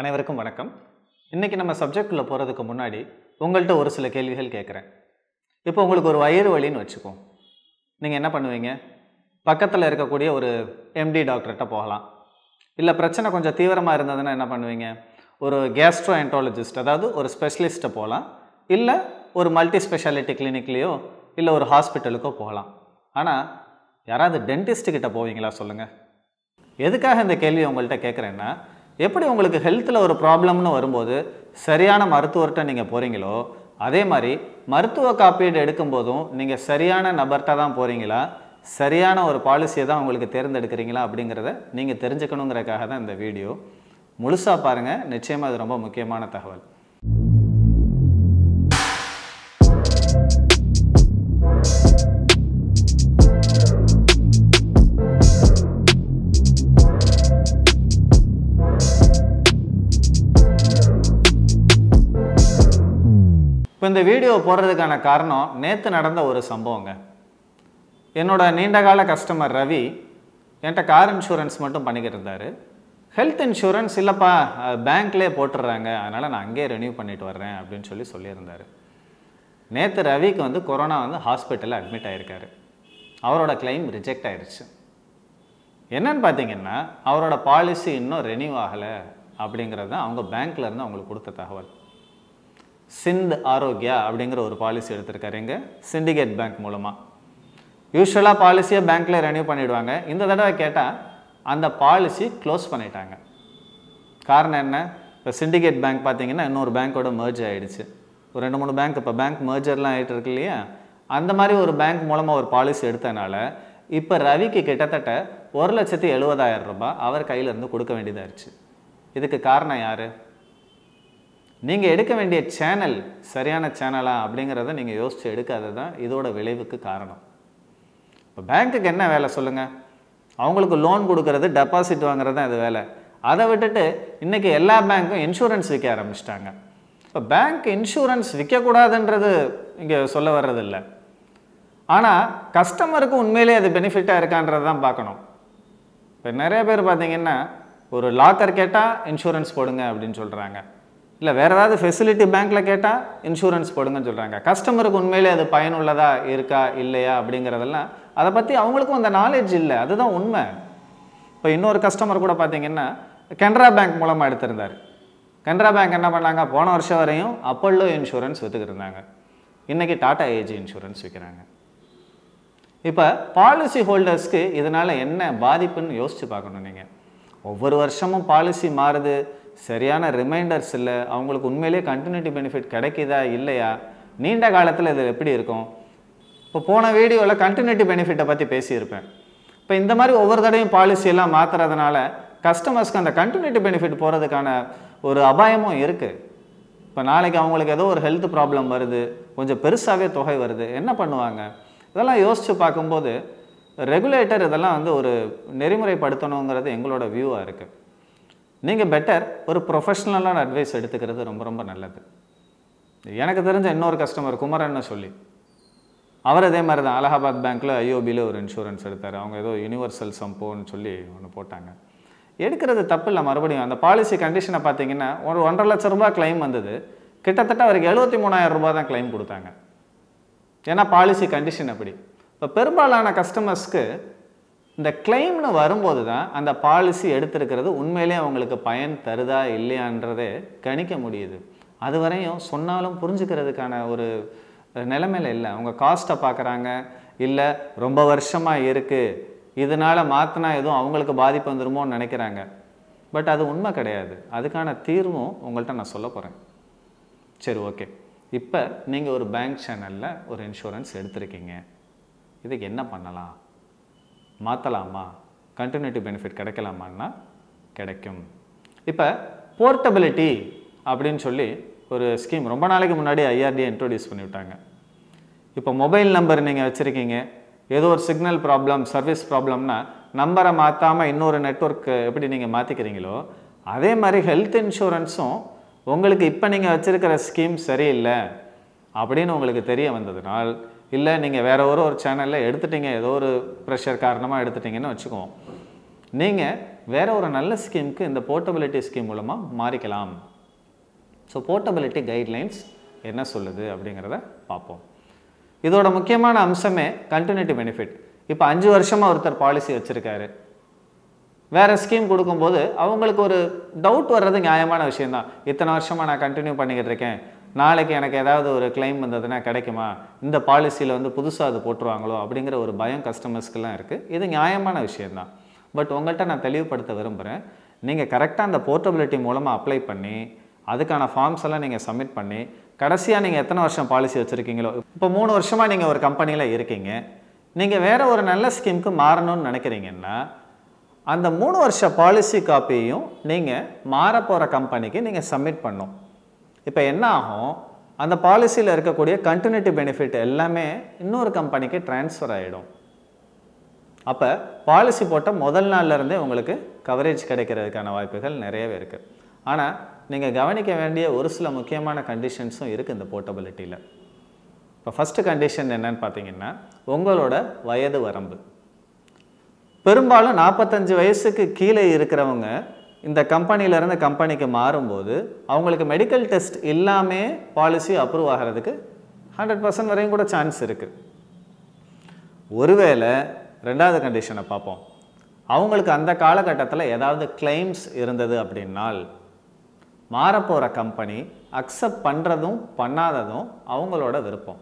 அனைவருக்கும் வணக்கம் இன்றைக்கி நம்ம சப்ஜெக்டில் போகிறதுக்கு முன்னாடி உங்கள்கிட்ட ஒரு சில கேள்விகள் கேட்குறேன் இப்போ உங்களுக்கு ஒரு வயிறு வலின்னு வச்சுக்கோம் நீங்கள் என்ன பண்ணுவீங்க பக்கத்தில் இருக்கக்கூடிய ஒரு எம்டி டாக்டர்கிட்ட போகலாம் இல்லை பிரச்சனை கொஞ்சம் தீவிரமாக இருந்ததுன்னா என்ன பண்ணுவீங்க ஒரு கேஸ்ட்ரோ என்டாலஜிஸ்ட் அதாவது ஒரு ஸ்பெஷலிஸ்ட்டை போகலாம் இல்லை ஒரு மல்டி ஸ்பெஷாலிட்டி கிளினிக்லேயோ இல்லை ஒரு ஹாஸ்பிட்டலுக்கோ போகலாம் ஆனால் யாராவது டென்டிஸ்ட்டுக்கிட்ட போவீங்களா சொல்லுங்கள் எதுக்காக இந்த கேள்வி உங்கள்கிட்ட கேட்குறேன்னா எப்படி உங்களுக்கு ஹெல்த்தில் ஒரு ப்ராப்ளம்னு வரும்போது சரியான மருத்துவர்கிட்ட நீங்கள் போகிறீங்களோ அதே மாதிரி மருத்துவ காப்பீடு எடுக்கும்போதும் நீங்கள் சரியான நபர்கிட்ட தான் போகிறீங்களா சரியான ஒரு பாலிசியை தான் உங்களுக்கு தேர்ந்தெடுக்கிறீங்களா அப்படிங்கிறத நீங்கள் தெரிஞ்சுக்கணுங்கிறக்காக தான் இந்த வீடியோ முழுசாக பாருங்கள் நிச்சயமாக அது ரொம்ப முக்கியமான தகவல் இந்த வீடியோ போடுறதுக்கான காரணம் நேற்று நடந்த ஒரு சம்பவங்க என்னோட நீண்டகால கஸ்டமர் ரவி என்கிட்ட கார் இன்சூரன்ஸ் மட்டும் பண்ணிக்கிட்டு இருந்தார் ஹெல்த் இன்சூரன்ஸ் இல்லைப்பா பேங்க்லேயே போட்டுடுறாங்க அதனால் நான் அங்கேயே ரெனியூ பண்ணிட்டு வர்றேன் அப்படின்னு சொல்லி சொல்லியிருந்தார் நேற்று ரவிக்கு வந்து கொரோனா வந்து ஹாஸ்பிட்டலில் அட்மிட் ஆகிருக்காரு அவரோட கிளைம் ரிஜெக்ட் ஆயிடுச்சு என்னன்னு பார்த்தீங்கன்னா அவரோட பாலிசி இன்னும் ரெனியூ ஆகலை அப்படிங்கிறது தான் அவங்க பேங்க்லேருந்து அவங்களுக்கு கொடுத்த தகவல் சிந்த் ஆரோக்கியா அப்படிங்கிற ஒரு பாலிசி எடுத்திருக்காரு எங்கள் சிண்டிகேட் பேங்க் மூலமாக யூஸ்வலாக பாலிசியை பேங்க்கில் ரெனியூ பண்ணிவிடுவாங்க இந்த தடவை கேட்டால் அந்த பாலிசி க்ளோஸ் பண்ணிட்டாங்க காரணம் என்ன இப்போ சிண்டிகேட் பேங்க் பார்த்தீங்கன்னா இன்னொரு பேங்க்கோட மர்ஜ் ஆகிடுச்சு ஒரு ரெண்டு மூணு பேங்க் இப்போ பேங்க் மேர்ஜர்லாம் ஆகிட்டு இருக்கு இல்லையா அந்த மாதிரி ஒரு பேங்க் மூலமாக ஒரு பாலிசி எடுத்தனால இப்போ ரவிக்கு கிட்டத்தட்ட ஒரு லட்சத்தி எழுபதாயிரம் ரூபாய் அவர் கையிலேருந்து கொடுக்க வேண்டியதாகிடுச்சு இதுக்கு காரணம் யார் நீங்கள் எடுக்க வேண்டிய சேனல் சரியான சேனலா அப்படிங்கிறத நீங்கள் யோசித்து எடுக்காதது தான் இதோட விளைவுக்கு காரணம் இப்போ பேங்க்குக்கு என்ன வேலை சொல்லுங்கள் அவங்களுக்கு லோன் கொடுக்கறது டெபாசிட் வாங்குறது தான் இது வேலை அதை விட்டுட்டு இன்றைக்கி எல்லா பேங்க்கும் இன்சூரன்ஸ் விற்க ஆரம்பிச்சிட்டாங்க இப்போ பேங்க் இன்சூரன்ஸ் விற்கக்கூடாதுன்றது இங்கே சொல்ல வர்றதில்லை ஆனால் கஸ்டமருக்கு உண்மையிலே அது பெனிஃபிட்டாக இருக்கான்றது தான் பார்க்கணும் இப்போ நிறைய பேர் பார்த்தீங்கன்னா ஒரு லாக்கர் கேட்டால் இன்சூரன்ஸ் போடுங்க அப்படின்னு சொல்கிறாங்க இல்லை வேறு ஏதாவது ஃபெசிலிட்டி பேங்க்கில் கேட்டால் இன்சூரன்ஸ் போடுங்கன்னு சொல்கிறாங்க கஸ்டமருக்கு உண்மையிலே அது பயனுள்ளதாக இருக்கா இல்லையா அப்படிங்கிறதெல்லாம் அதை பற்றி அவங்களுக்கும் அந்த நாலேஜ் இல்லை அதுதான் உண்மை இப்போ இன்னொரு கஸ்டமர் கூட பார்த்தீங்கன்னா கனரா பேங்க் மூலமாக எடுத்திருந்தார் கனரா பேங்க் என்ன பண்ணாங்க போன வருஷம் வரையும் அப்பல்லோ இன்சூரன்ஸ் விற்றுக்கிட்டு இருந்தாங்க இன்றைக்கி டாடா ஏஜி இன்சூரன்ஸ் விற்கிறாங்க இப்போ பாலிசி ஹோல்டர்ஸ்க்கு இதனால் என்ன பாதிப்புன்னு யோசித்து பார்க்கணும் நீங்கள் ஒவ்வொரு வருஷமும் பாலிசி மாறுது சரியான ரிமைண்டர்ஸ் இல்லை அவங்களுக்கு உண்மையிலேயே கண்டினியூட்டி பெனிஃபிட் கிடைக்குதா இல்லையா நீண்ட காலத்தில் இது எப்படி இருக்கும் இப்போ போன வீடியோவில் கண்டினியூட்டி பெனிஃபிட்டை பற்றி பேசியிருப்பேன் இப்போ இந்த மாதிரி ஒவ்வொரு தடையும் பாலிசியெல்லாம் மாற்றுறதுனால கஸ்டமர்ஸ்க்கு அந்த கண்டினியூட்டி பெனிஃபிட் போகிறதுக்கான ஒரு அபாயமும் இருக்குது இப்போ நாளைக்கு அவங்களுக்கு ஏதோ ஒரு ஹெல்த் ப்ராப்ளம் வருது கொஞ்சம் பெருசாகவே தொகை வருது என்ன பண்ணுவாங்க இதெல்லாம் யோசித்து பார்க்கும்போது ரெகுலேட்டர் இதெல்லாம் வந்து ஒரு நெறிமுறைப்படுத்தணுங்கிறது எங்களோட வியூவாக இருக்குது நீங்கள் பெட்டர் ஒரு ப்ரொஃபஷ்னலான அட்வைஸ் எடுத்துக்கிறது ரொம்ப ரொம்ப நல்லது எனக்கு தெரிஞ்ச இன்னொரு கஸ்டமர் குமரன்னு சொல்லி அவர் அதே மாதிரி தான் அலகாபாத் பேங்க்கில் ஐஓபியில் ஒரு இன்சூரன்ஸ் எடுத்தார் அவங்க ஏதோ யூனிவர்சல் சம்போன்னு சொல்லி ஒன்று போட்டாங்க எடுக்கிறது தப்பு இல்லை மறுபடியும் அந்த பாலிசி கண்டிஷனை பார்த்தீங்கன்னா ஒரு ஒன்றரை லட்ச ரூபா கிளைம் வந்தது கிட்டத்தட்ட அவருக்கு எழுபத்தி மூணாயிரம் ரூபா தான் கிளைம் கொடுத்தாங்க ஏன்னா பாலிசி கண்டிஷன் அப்படி இப்போ பெரும்பாலான கஸ்டமர்ஸ்க்கு இந்த கிளைம்னு வரும்போது தான் அந்த பாலிசி எடுத்திருக்கிறது உண்மையிலே அவங்களுக்கு பயன் தருதா இல்லையான்றதே கணிக்க முடியுது அது வரையும் சொன்னாலும் புரிஞ்சுக்கிறதுக்கான ஒரு நிலைமையில் இல்லை அவங்க காஸ்ட்டை பார்க்குறாங்க இல்லை ரொம்ப வருஷமாக இருக்குது இதனால் மாற்றினா எதுவும் அவங்களுக்கு பாதிப்பு வந்துருமோன்னு நினைக்கிறாங்க பட் அது உண்மை கிடையாது அதுக்கான தீர்வும் உங்கள்கிட்ட நான் சொல்ல போகிறேன் சரி ஓகே இப்போ நீங்கள் ஒரு பேங்க் சேனலில் ஒரு இன்சூரன்ஸ் எடுத்திருக்கீங்க இதுக்கு என்ன பண்ணலாம் மாற்றலாமா கண்டினியூட்டி பெனிஃபிட் கிடைக்கலாமான்னா கிடைக்கும் இப்போ போர்ட்டபிலிட்டி அப்படின்னு சொல்லி ஒரு ஸ்கீம் ரொம்ப நாளைக்கு முன்னாடி ஐஆர்டியை இன்ட்ரோடியூஸ் பண்ணிவிட்டாங்க இப்போ மொபைல் நம்பர் நீங்கள் வச்சுருக்கீங்க ஏதோ ஒரு சிக்னல் ப்ராப்ளம் சர்வீஸ் ப்ராப்ளம்னா நம்பரை மாற்றாமல் இன்னொரு நெட்ஒர்க்கு எப்படி நீங்கள் மாற்றிக்கிறீங்களோ அதே மாதிரி ஹெல்த் இன்சூரன்ஸும் உங்களுக்கு இப்போ நீங்கள் வச்சுருக்கிற ஸ்கீம் சரியில்லை அப்படின்னு உங்களுக்கு தெரிய வந்ததுனால் இல்லை நீங்கள் வேறு ஒரு ஒரு சேனலில் எடுத்துட்டீங்க ஏதோ ஒரு ப்ரெஷர் காரணமாக எடுத்துட்டிங்கன்னு வச்சுக்குவோம் நீங்கள் வேறு ஒரு நல்ல ஸ்கீமுக்கு இந்த போர்ட்டபிலிட்டி ஸ்கீம் மூலமாக மாறிக்கலாம் ஸோ போர்ட்டபிலிட்டி கைட்லைன்ஸ் என்ன சொல்லுது அப்படிங்கிறத பார்ப்போம் இதோட முக்கியமான அம்சமே கண்டினியூட்டி பெனிஃபிட் இப்போ அஞ்சு வருஷமாக ஒருத்தர் பாலிசி வச்சுருக்காரு வேறு ஸ்கீம் கொடுக்கும்போது அவங்களுக்கு ஒரு டவுட் வர்றது நியாயமான விஷயந்தான் இத்தனை வருஷமாக நான் கண்டினியூ பண்ணிக்கிட்டு இருக்கேன் நாளைக்கு எனக்கு ஏதாவது ஒரு கிளைம் வந்ததுன்னா கிடைக்குமா இந்த பாலிசியில் வந்து புதுசாக அது போட்டுருவாங்களோ அப்படிங்கிற ஒரு பயம் கஸ்டமர்ஸ்க்கெல்லாம் இருக்குது இது நியாயமான விஷயந்தான் பட் உங்கள்கிட்ட நான் தெளிவுபடுத்த விரும்புகிறேன் நீங்கள் கரெக்டாக அந்த போர்ட்டபிலிட்டி மூலமாக அப்ளை பண்ணி அதுக்கான ஃபார்ம்ஸ் எல்லாம் நீங்கள் சப்மிட் பண்ணி கடைசியாக நீங்கள் எத்தனை வருஷம் பாலிசி வச்சுருக்கீங்களோ இப்போ மூணு வருஷமாக நீங்கள் ஒரு கம்பெனியில் இருக்கீங்க நீங்கள் வேறு ஒரு நல்ல ஸ்கீமுக்கு மாறணும்னு நினைக்கிறீங்கன்னா அந்த மூணு வருஷ பாலிசி காப்பியையும் நீங்கள் மாறப்போகிற கம்பெனிக்கு நீங்கள் சப்மிட் பண்ணும் இப்போ என்ன ஆகும் அந்த பாலிசியில் இருக்கக்கூடிய கண்டினியூட்டி பெனிஃபிட் எல்லாமே இன்னொரு கம்பெனிக்கு டிரான்ஸ்ஃபர் ஆகிடும் அப்போ பாலிசி போட்ட முதல் நாள்லேருந்தே உங்களுக்கு கவரேஜ் கிடைக்கிறதுக்கான வாய்ப்புகள் நிறையவே இருக்குது ஆனால் நீங்கள் கவனிக்க வேண்டிய ஒரு சில முக்கியமான கண்டிஷன்ஸும் இருக்குது இந்த போர்ட்டபிலிட்டியில் இப்போ ஃபஸ்ட்டு கண்டிஷன் என்னன்னு பார்த்தீங்கன்னா உங்களோட வயது வரம்பு பெரும்பாலும் நாற்பத்தஞ்சு வயசுக்கு கீழே இருக்கிறவங்க இந்த கம்பெனியிலேருந்து கம்பெனிக்கு மாறும்போது அவங்களுக்கு மெடிக்கல் டெஸ்ட் இல்லாமல் பாலிசி அப்ரூவ் ஆகிறதுக்கு ஹண்ட்ரட் பர்சன்ட் வரையும் கூட சான்ஸ் இருக்குது ஒருவேளை ரெண்டாவது கண்டிஷனை பார்ப்போம் அவங்களுக்கு அந்த காலகட்டத்தில் ஏதாவது கிளைம்ஸ் இருந்தது அப்படின்னால் மாறப்போகிற கம்பெனி அக்செப்ட் பண்ணுறதும் பண்ணாததும் அவங்களோட விருப்பம்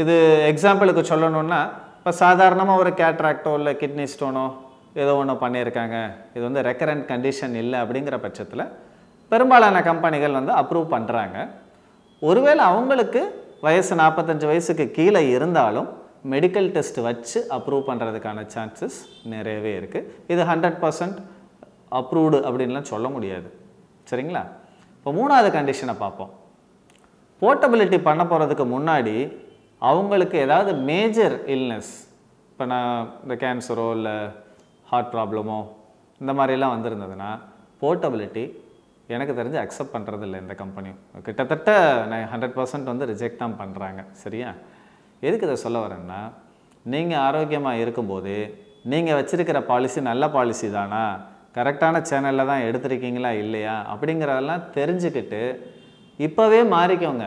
இது எக்ஸாம்பிளுக்கு சொல்லணுன்னா இப்போ சாதாரணமாக ஒரு கேட்ராக்டோ இல்லை கிட்னி ஸ்டோனோ ஏதோ ஒன்று பண்ணியிருக்காங்க இது வந்து ரெக்கரண்ட் கண்டிஷன் இல்லை அப்படிங்கிற பட்சத்தில் பெரும்பாலான கம்பெனிகள் வந்து அப்ரூவ் பண்ணுறாங்க ஒருவேளை அவங்களுக்கு வயசு நாற்பத்தஞ்சு வயசுக்கு கீழே இருந்தாலும் மெடிக்கல் டெஸ்ட் வச்சு அப்ரூவ் பண்ணுறதுக்கான சான்சஸ் நிறையவே இருக்குது இது ஹண்ட்ரட் பர்சன்ட் அப்ரூவ்டு அப்படின்லாம் சொல்ல முடியாது சரிங்களா இப்போ மூணாவது கண்டிஷனை பார்ப்போம் போர்ட்டபிலிட்டி பண்ண போகிறதுக்கு முன்னாடி அவங்களுக்கு ஏதாவது மேஜர் இல்னஸ் இப்போ நான் இந்த கேன்சரோ இல்லை ஹார்ட் ப்ராப்ளமோ இந்த மாதிரிலாம் வந்திருந்ததுன்னா போர்ட்டபிலிட்டி எனக்கு தெரிஞ்சு அக்செப்ட் பண்ணுறது இல்லை இந்த கம்பெனி கிட்டத்தட்ட ஹண்ட்ரட் பர்சன்ட் வந்து ரிஜெக்ட் தான் பண்ணுறாங்க சரியா எதுக்கு இதை சொல்ல வரேன்னா நீங்கள் ஆரோக்கியமாக இருக்கும்போது நீங்கள் வச்சுருக்கிற பாலிசி நல்ல பாலிசி தானா கரெக்டான சேனலில் தான் எடுத்திருக்கீங்களா இல்லையா அப்படிங்கிறதெல்லாம் தெரிஞ்சுக்கிட்டு இப்போவே மாறிக்கோங்க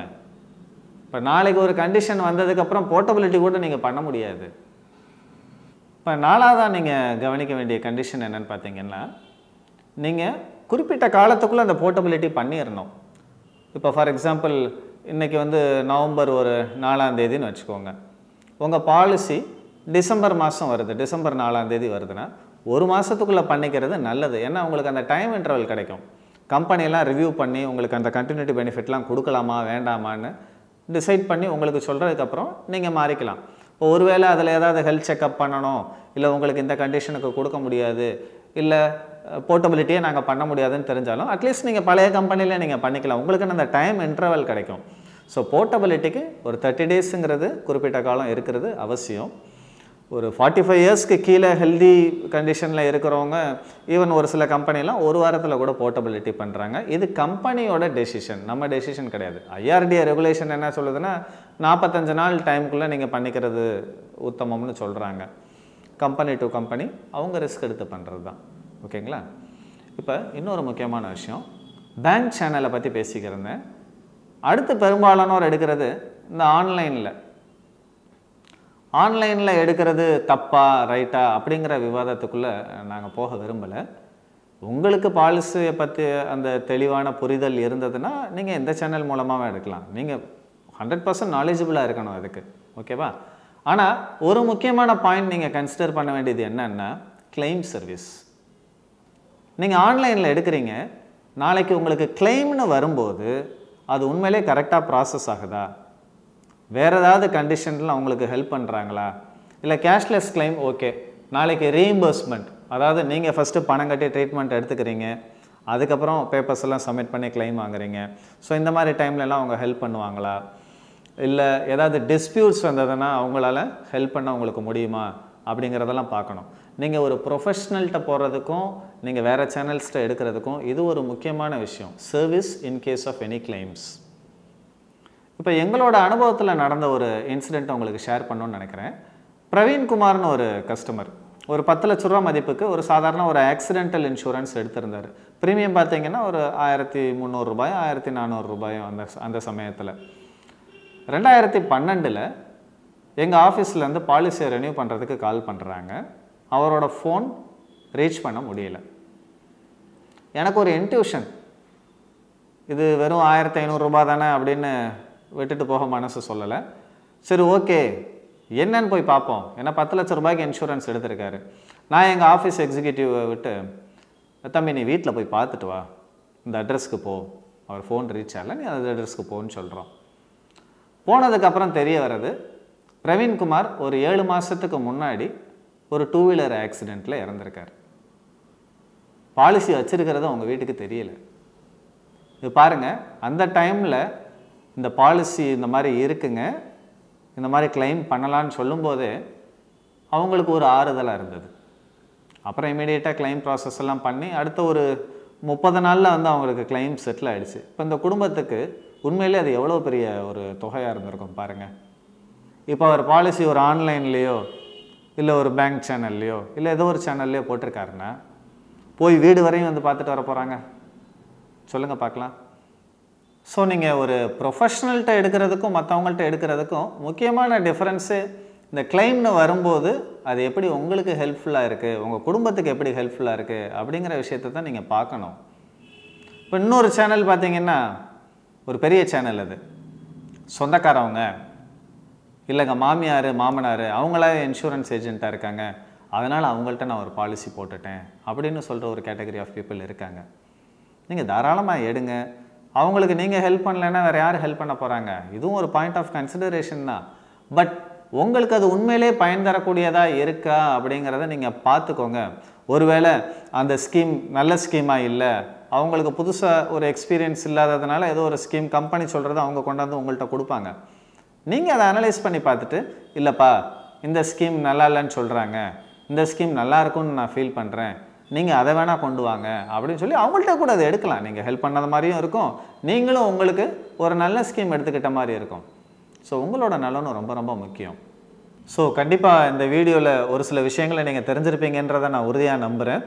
இப்போ நாளைக்கு ஒரு கண்டிஷன் வந்ததுக்கப்புறம் போர்ட்டபிலிட்டி கூட நீங்கள் பண்ண முடியாது இப்போ நாலாவதாக நீங்கள் கவனிக்க வேண்டிய கண்டிஷன் என்னென்னு பார்த்தீங்கன்னா நீங்கள் குறிப்பிட்ட காலத்துக்குள்ளே அந்த போர்ட்டபிலிட்டி பண்ணிடணும் இப்போ ஃபார் எக்ஸாம்பிள் இன்றைக்கி வந்து நவம்பர் ஒரு நாலாந்தேதின்னு வச்சுக்கோங்க உங்கள் பாலிசி டிசம்பர் மாதம் வருது டிசம்பர் நாலாந்தேதி வருதுன்னா ஒரு மாதத்துக்குள்ளே பண்ணிக்கிறது நல்லது ஏன்னா உங்களுக்கு அந்த டைம் இன்டர்வல் கிடைக்கும் கம்பெனியெல்லாம் ரிவ்யூ பண்ணி உங்களுக்கு அந்த கண்டினியூட்டி பெனிஃபிட்லாம் கொடுக்கலாமா வேண்டாமான்னு டிசைட் பண்ணி உங்களுக்கு சொல்கிறதுக்கப்புறம் நீங்கள் மாறிக்கலாம் ஒருவேளை அதில் ஏதாவது ஹெல்த் செக்கப் பண்ணணும் இல்லை உங்களுக்கு இந்த கண்டிஷனுக்கு கொடுக்க முடியாது இல்லை போர்ட்டபிலிட்டியே நாங்கள் பண்ண முடியாதுன்னு தெரிஞ்சாலும் அட்லீஸ்ட் நீங்கள் பழைய கம்பெனியில் நீங்கள் பண்ணிக்கலாம் உங்களுக்கு அந்த டைம் இன்டர்வல் கிடைக்கும் ஸோ போர்ட்டபிலிட்டிக்கு ஒரு தேர்ட்டி டேஸுங்கிறது குறிப்பிட்ட காலம் இருக்கிறது அவசியம் ஒரு ஃபார்ட்டி ஃபைவ் இயர்ஸ்க்கு கீழே ஹெல்தி கண்டிஷனில் இருக்கிறவங்க ஈவன் ஒரு சில கம்பெனிலாம் ஒரு வாரத்தில் கூட போர்ட்டபிலிட்டி பண்ணுறாங்க இது கம்பெனியோட டெசிஷன் நம்ம டெசிஷன் கிடையாது ஐஆர்டிஏ ரெகுலேஷன் என்ன சொல்லுதுன்னா நாற்பத்தஞ்சு நாள் டைமுக்குள்ளே நீங்கள் பண்ணிக்கிறது உத்தமம்னு சொல்கிறாங்க கம்பெனி டு கம்பெனி அவங்க ரிஸ்க் எடுத்து பண்ணுறது தான் ஓகேங்களா இப்போ இன்னொரு முக்கியமான விஷயம் பேங்க் சேனலை பற்றி பேசிக்கிறேன் அடுத்து பெரும்பாலானோர் எடுக்கிறது இந்த ஆன்லைனில் ஆன்லைனில் எடுக்கிறது தப்பா ரைட்டா அப்படிங்கிற விவாதத்துக்குள்ளே நாங்கள் போக விரும்பலை உங்களுக்கு பாலிசியை பற்றி அந்த தெளிவான புரிதல் இருந்ததுன்னா நீங்கள் எந்த சேனல் மூலமாகவும் எடுக்கலாம் நீங்கள் ஹண்ட்ரட் பர்சன்ட் நாலேஜபிளாக இருக்கணும் அதுக்கு ஓகேவா ஆனால் ஒரு முக்கியமான பாயிண்ட் நீங்கள் கன்சிடர் பண்ண வேண்டியது என்னென்னா கிளைம் சர்வீஸ் நீங்கள் ஆன்லைனில் எடுக்கிறீங்க நாளைக்கு உங்களுக்கு கிளைம்னு வரும்போது அது உண்மையிலே கரெக்டாக ப்ராசஸ் ஆகுதா வேறு ஏதாவது கண்டிஷனில் அவங்களுக்கு ஹெல்ப் பண்ணுறாங்களா இல்லை கேஷ்லெஸ் கிளைம் ஓகே நாளைக்கு ரீஇம்பர்ஸ்மெண்ட் அதாவது நீங்கள் ஃபஸ்ட்டு பணம் கட்டி ட்ரீட்மெண்ட் எடுத்துக்கிறீங்க அதுக்கப்புறம் பேப்பர்ஸ் எல்லாம் சப்மிட் பண்ணி கிளைம் வாங்குறீங்க ஸோ இந்த மாதிரி டைம்லலாம் அவங்க ஹெல்ப் பண்ணுவாங்களா இல்லை ஏதாவது டிஸ்பியூட்ஸ் வந்ததுன்னா அவங்களால ஹெல்ப் பண்ண அவங்களுக்கு முடியுமா அப்படிங்கிறதெல்லாம் பார்க்கணும் நீங்கள் ஒரு ப்ரொஃபஷ்னல்கிட்ட போகிறதுக்கும் நீங்கள் வேறு சேனல்ஸ்கிட்ட எடுக்கிறதுக்கும் இது ஒரு முக்கியமான விஷயம் service in case of any claims இப்போ எங்களோட அனுபவத்தில் நடந்த ஒரு இன்சிடெண்ட் உங்களுக்கு ஷேர் பண்ணணும்னு நினைக்கிறேன் பிரவீன்குமார்னு ஒரு கஸ்டமர் ஒரு பத்து லட்ச ரூபா மதிப்புக்கு ஒரு சாதாரண ஒரு ஆக்சிடென்டல் இன்சூரன்ஸ் எடுத்திருந்தார் ப்ரீமியம் பார்த்தீங்கன்னா ஒரு ஆயிரத்தி முந்நூறுரூபாயும் ஆயிரத்தி நானூறுரூபாயும் அந்த அந்த சமயத்தில் ரெண்டாயிரத்தி பன்னெண்டில் எங்கள் ஆஃபீஸ்லேருந்து பாலிசியை ரெனியூ பண்ணுறதுக்கு கால் பண்ணுறாங்க அவரோட ஃபோன் ரீச் பண்ண முடியல எனக்கு ஒரு இன்ட்யூஷன் இது வெறும் ஆயிரத்தி ஐநூறுரூபா தானே அப்படின்னு விட்டுட்டு போக மனசு சொல்லலை சரி ஓகே என்னன்னு போய் பார்ப்போம் ஏன்னா பத்து லட்ச ரூபாய்க்கு இன்சூரன்ஸ் எடுத்திருக்காரு நான் எங்கள் ஆஃபீஸ் எக்ஸிக்யூட்டிவை விட்டு தம்பி நீ வீட்டில் போய் பார்த்துட்டு வா இந்த அட்ரஸ்க்கு போ அவர் ஃபோன் ரீச் ஆகலை நீ அந்த அட்ரஸ்க்கு போன்னு சொல்கிறோம் போனதுக்கப்புறம் தெரிய வர்றது பிரவீன்குமார் ஒரு ஏழு மாதத்துக்கு முன்னாடி ஒரு டூ வீலர் ஆக்சிடெண்ட்டில் இறந்துருக்கார் பாலிசி வச்சுருக்கிறது உங்கள் வீட்டுக்கு தெரியல இது பாருங்கள் அந்த டைமில் இந்த பாலிசி இந்த மாதிரி இருக்குங்க இந்த மாதிரி கிளைம் பண்ணலான்னு சொல்லும்போதே அவங்களுக்கு ஒரு ஆறுதலாக இருந்தது அப்புறம் இமீடியட்டாக கிளைம் ப்ராசஸ் எல்லாம் பண்ணி அடுத்த ஒரு முப்பது நாளில் வந்து அவங்களுக்கு கிளைம் செட்டில் ஆகிடுச்சு இப்போ இந்த குடும்பத்துக்கு உண்மையிலே அது எவ்வளோ பெரிய ஒரு தொகையாக இருந்திருக்கும் பாருங்கள் இப்போ அவர் பாலிசி ஒரு ஆன்லைன்லேயோ இல்லை ஒரு பேங்க் சேனல்லையோ இல்லை ஏதோ ஒரு சேனல்லையோ போட்டிருக்காருன்னா போய் வீடு வரையும் வந்து பார்த்துட்டு வர போகிறாங்க சொல்லுங்கள் பார்க்கலாம் ஸோ நீங்கள் ஒரு ப்ரொஃபஷ்னல்கிட்ட எடுக்கிறதுக்கும் மற்றவங்கள்ட்ட எடுக்கிறதுக்கும் முக்கியமான டிஃப்ரென்ஸு இந்த கிளைம்னு வரும்போது அது எப்படி உங்களுக்கு ஹெல்ப்ஃபுல்லாக இருக்குது உங்கள் குடும்பத்துக்கு எப்படி ஹெல்ப்ஃபுல்லாக இருக்குது அப்படிங்கிற விஷயத்த தான் நீங்கள் பார்க்கணும் இப்போ இன்னொரு சேனல் பார்த்தீங்கன்னா ஒரு பெரிய சேனல் அது சொந்தக்காரவங்க இல்லைங்க மாமியார் மாமனார் அவங்களா இன்சூரன்ஸ் ஏஜெண்ட்டாக இருக்காங்க அதனால் அவங்கள்ட்ட நான் ஒரு பாலிசி போட்டுட்டேன் அப்படின்னு சொல்கிற ஒரு கேட்டகரி ஆஃப் பீப்புள் இருக்காங்க நீங்கள் தாராளமாக எடுங்க அவங்களுக்கு நீங்கள் ஹெல்ப் பண்ணலன்னா வேறு யார் ஹெல்ப் பண்ண போகிறாங்க இதுவும் ஒரு பாயிண்ட் ஆஃப் கன்சிடரேஷன் தான் பட் உங்களுக்கு அது உண்மையிலே பயன் தரக்கூடியதாக இருக்கா அப்படிங்கிறத நீங்கள் பார்த்துக்கோங்க ஒருவேளை அந்த ஸ்கீம் நல்ல ஸ்கீமாக இல்லை அவங்களுக்கு புதுசாக ஒரு எக்ஸ்பீரியன்ஸ் இல்லாததுனால ஏதோ ஒரு ஸ்கீம் கம்பெனி சொல்கிறத அவங்க கொண்டாந்து உங்கள்கிட்ட கொடுப்பாங்க நீங்கள் அதை அனலைஸ் பண்ணி பார்த்துட்டு இல்லைப்பா இந்த ஸ்கீம் நல்லா இல்லைன்னு சொல்கிறாங்க இந்த ஸ்கீம் நல்லா இருக்கும்னு நான் ஃபீல் பண்ணுறேன் நீங்கள் அதை வேணால் கொண்டு வாங்க அப்படின்னு சொல்லி அவங்கள்ட்ட கூட அதை எடுக்கலாம் நீங்கள் ஹெல்ப் பண்ணாத மாதிரியும் இருக்கும் நீங்களும் உங்களுக்கு ஒரு நல்ல ஸ்கீம் எடுத்துக்கிட்ட மாதிரி இருக்கும் ஸோ உங்களோட நலனும் ரொம்ப ரொம்ப முக்கியம் ஸோ கண்டிப்பாக இந்த வீடியோவில் ஒரு சில விஷயங்களை நீங்கள் தெரிஞ்சிருப்பீங்கன்றதை நான் உறுதியாக நம்புகிறேன்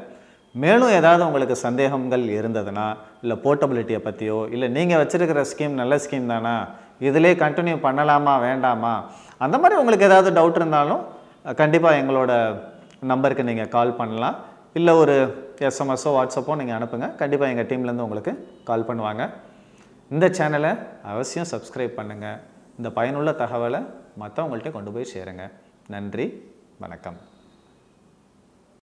மேலும் ஏதாவது உங்களுக்கு சந்தேகங்கள் இருந்ததுன்னா இல்லை போர்ட்டபிலிட்டியை பற்றியோ இல்லை நீங்கள் வச்சுருக்கிற ஸ்கீம் நல்ல ஸ்கீம் தானா இதிலே கண்டினியூ பண்ணலாமா வேண்டாமா அந்த மாதிரி உங்களுக்கு ஏதாவது டவுட் இருந்தாலும் கண்டிப்பாக எங்களோட நம்பருக்கு நீங்கள் கால் பண்ணலாம் இல்லை ஒரு எஸ்எம்எஸோ வாட்ஸ்அப்போ நீங்கள் அனுப்புங்க கண்டிப்பாக எங்கள் டீம்லேருந்து உங்களுக்கு கால் பண்ணுவாங்க இந்த சேனலை அவசியம் சப்ஸ்கிரைப் பண்ணுங்கள் இந்த பயனுள்ள தகவலை மற்றவங்கள்ட்ட கொண்டு போய் சேருங்க நன்றி வணக்கம்